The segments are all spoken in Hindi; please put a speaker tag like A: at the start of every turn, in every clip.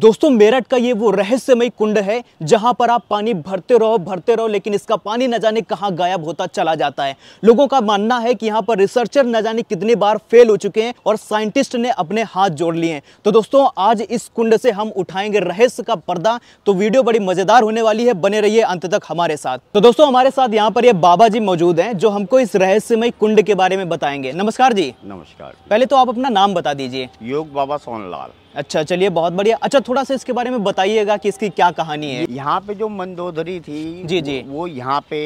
A: दोस्तों मेरठ का ये वो रहस्यमय कुंड है जहां पर आप पानी भरते रहो भरते रहो लेकिन इसका पानी न जाने कहां गायब होता चला जाता है लोगों का मानना है कि यहां पर रिसर्चर न जाने कितनी बार फेल हो चुके हैं और साइंटिस्ट ने अपने हाथ जोड़ लिए हैं तो दोस्तों आज इस कुंड से हम उठाएंगे रहस्य का पर्दा तो वीडियो बड़ी मजेदार होने वाली है बने रही अंत तक हमारे साथ तो दोस्तों हमारे साथ यहाँ पर ये बाबा जी मौजूद है जो हमको इस रहस्यमय कुंड के बारे में बताएंगे नमस्कार जी नमस्कार पहले तो आप अपना नाम बता दीजिए योग बाबा सोनलाल अच्छा चलिए बहुत बढ़िया अच्छा
B: थोड़ा सा इसके बारे में बताइएगा कि इसकी क्या कहानी है यहाँ पे जो मंदोदरी थी जी जी वो यहाँ पे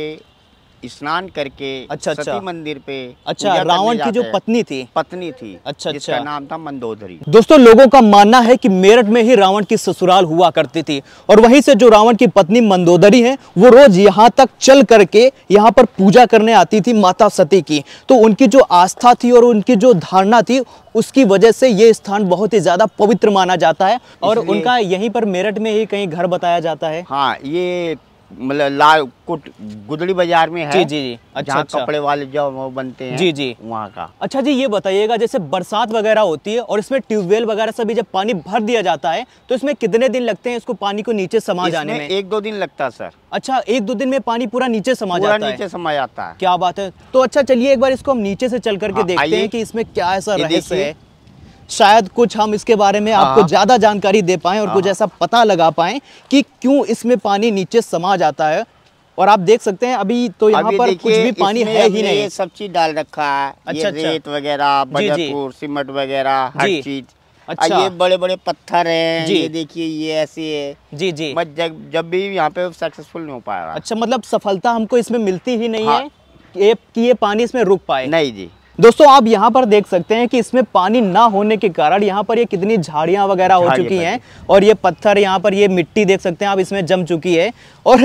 B: स्नान करके अच्छा, अच्छा। सती अच्छा मंदिर पे अच्छा रावण की जो पत्नी थी पत्नी थी अच्छा जिसका अच्छा नाम था मंदोदरी
A: दोस्तों लोगों का मानना है कि मेरठ में ही रावण की ससुराल हुआ करती थी और वहीं से जो रावण की पत्नी मंदोदरी है वो रोज यहाँ तक चल करके यहाँ पर पूजा करने आती थी माता सती की तो उनकी जो आस्था थी और उनकी जो धारणा थी उसकी वजह से ये स्थान बहुत ही ज्यादा पवित्र माना जाता है और उनका
B: यहीं पर मेरठ में ही कहीं घर बताया जाता है हाँ ये मतलब लाल कुट गुदड़ी बाजार में है जी जी जी अच्छा, अच्छा कपड़े वाले जो वो बनते हैं जी जी वहाँ का अच्छा जी
A: ये बताइएगा जैसे बरसात वगैरह होती है और इसमें ट्यूबवेल वगैरह सभी जब पानी भर दिया जाता है तो इसमें कितने दिन लगते हैं इसको पानी को नीचे समा जाने में
B: एक दो दिन लगता है सर
A: अच्छा एक दो दिन में पानी पूरा नीचे समा जाता नीचे समा
B: जाता है क्या बात है
A: तो अच्छा चलिए एक बार इसको हम नीचे से चल करके हाँ, देखते हैं की इसमें क्या ऐसा रहस्य है शायद कुछ हम इसके बारे में आपको हाँ। ज़्यादा जानकारी दे पाए और कुछ हाँ। ऐसा पता लगा पाए कि क्यों इसमें पानी नीचे समा जाता है और आप देख
B: सकते हैं अभी तो यहाँ पर कुछ भी पानी है ही नहीं सब चीज डाल रखा है अच्छा, अच्छा, रेत वगैरह सीमेंट वगैरह हर चीज अच्छा ये बड़े बड़े पत्थर हैं ये देखिए ये ऐसे है जी जी जब जब भी यहाँ पे सक्सेसफुल नहीं हो पाया अच्छा मतलब सफलता हमको इसमें मिलती ही नहीं हाँ। है कि ये पानी इसमें रुक पाए नहीं जी
A: दोस्तों आप यहाँ पर देख सकते हैं कि इसमें पानी ना होने के कारण यहाँ पर ये कितनी झाड़ियां वगैरह हो चुकी हैं और ये पत्थर यहाँ पर ये मिट्टी देख सकते हैं आप इसमें जम चुकी है और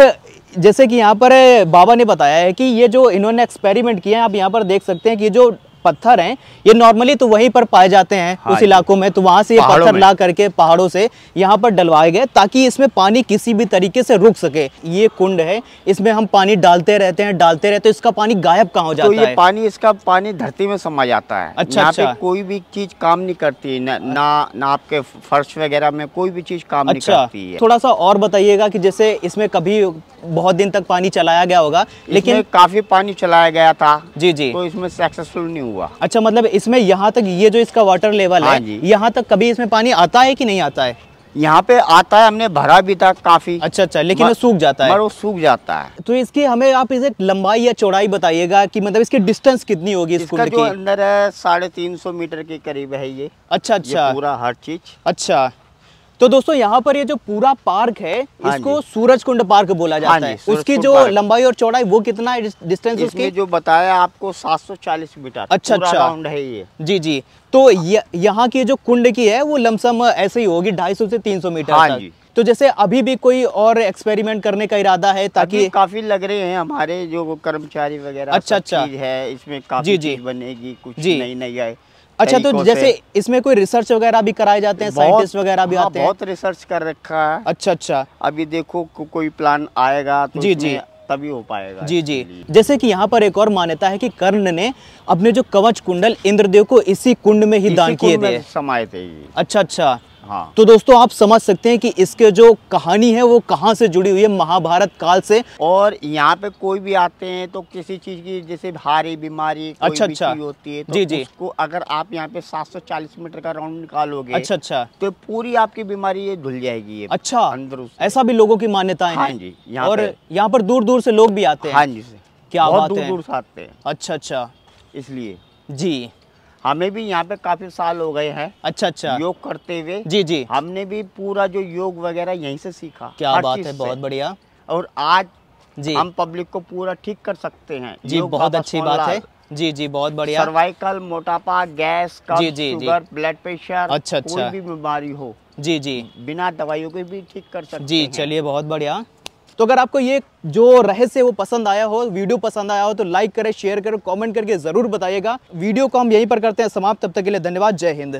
A: जैसे कि यहाँ पर बाबा ने बताया है कि ये जो इन्होंने एक्सपेरिमेंट किया है आप यहाँ पर देख सकते हैं कि जो पत्थर हैं ये नॉर्मली तो वहीं पर पाए जाते हैं हाँ, उस इलाकों में तो वहाँ से ये पत्थर ला करके पहाड़ों से यहाँ पर डलवाए गए ताकि इसमें पानी किसी भी तरीके से रुक सके ये कुंड है इसमें हम पानी डालते रहते हैं डालते रहते हैं इसका पानी गायब कहाँ हो तो जाता है पानी
B: इसका पानी धरती में समा जाता है अच्छा, अच्छा। कोई भी चीज काम नहीं करती ना अच्छा। ना आपके फर्श वगैरह में कोई भी चीज काम नहीं अच्छा, करती है थोड़ा सा और बताइएगा की जैसे इसमें कभी बहुत दिन तक पानी चलाया गया होगा लेकिन काफी पानी चलाया गया था जी जी तो इसमें सक्सेसफुल नहीं हुआ हुआ अच्छा मतलब
A: इसमें यहाँ तक ये जो इसका वाटर लेवल हाँ है यहाँ तक कभी इसमें पानी आता है कि नहीं आता है यहाँ
B: पे आता है हमने भरा भी था काफी अच्छा अच्छा लेकिन वो सूख जाता है वो सूख जाता है
A: तो इसकी हमें आप इसे लंबाई या चौड़ाई बताइएगा कि मतलब इसकी डिस्टेंस कितनी होगी इस इसका जो अंदर
B: है साढ़े तीन सौ मीटर के करीब है ये अच्छा अच्छा पूरा हर चीज अच्छा तो दोस्तों यहाँ पर ये जो पूरा पार्क है हाँ इसको सूरज कुंड पार्क बोला जाता हाँ है उसकी जो लंबाई
A: और चौड़ाई वो कितना डिस्टेंस उसकी जो
B: बताया आपको 740 मीटर अच्छा अच्छा राउंड है ये जी जी
A: तो यहाँ की जो कुंड की है वो लमसम ऐसे ही होगी 250 से 300 मीटर हाँ जी तो जैसे अभी भी कोई और एक्सपेरिमेंट करने का इरादा है ताकि
B: काफी लग रहे हैं हमारे जो कर्मचारी वगैरह अच्छा अच्छा है इसमें काफी जी जी बनेगी कुछ नई नई आए अच्छा तो जैसे
A: इसमें कोई रिसर्च वगैरह भी कराए जाते हैं साइंटिस्ट वगैरह भी हाँ, आते हैं बहुत
B: रिसर्च कर रखा है अच्छा अच्छा अभी देखो को, कोई प्लान आएगा तो जी जी तभी हो पाएगा जी जी जैसे कि यहाँ पर एक
A: और मान्यता है कि कर्ण ने अपने जो कवच कुंडल इंद्रदेव को इसी कुंड में ही दान किए थे
B: समाये थे अच्छा अच्छा हाँ। तो
A: दोस्तों आप समझ सकते हैं कि इसके जो कहानी है वो कहाँ से जुड़ी हुई है महाभारत काल से
B: और यहाँ पे कोई भी आते हैं तो किसी चीज की जैसे भारी बीमारी अच्छा अच्छा होती है तो जी जी उसको अगर आप यहाँ पे 740 मीटर का राउंड निकालोगे अच्छा अच्छा तो पूरी आपकी बीमारी ये धुल जाएगी ये अच्छा अंदर ऐसा
A: भी लोगों की मान्यता
B: है हाँ जी और
A: यहाँ पर दूर दूर से लोग भी
B: आते हैं हाँ जी क्या दूर दूर से आते हैं अच्छा अच्छा इसलिए जी हमें भी यहाँ पे काफी साल हो गए हैं अच्छा अच्छा योग करते हुए जी जी हमने भी पूरा जो योग वगैरह यहीं से सीखा क्या बात है बहुत बढ़िया और आज जी हम पब्लिक को पूरा ठीक कर सकते हैं जी बहुत अच्छी बात है जी जी बहुत बढ़िया सर्वाइकल मोटापा गैस कम, जी जी शुगर ब्लड प्रेशर अच्छा अच्छा कोई भी बीमारी हो जी जी बिना दवाइयों के भी ठीक कर सकते जी चलिए बहुत बढ़िया
A: तो अगर आपको ये जो रहस्य है वो पसंद आया हो वीडियो पसंद आया हो तो लाइक करें शेयर करें कॉमेंट करके ज़रूर बताइएगा वीडियो को हम यहीं पर करते हैं समाप्त तब तक के लिए धन्यवाद जय हिंद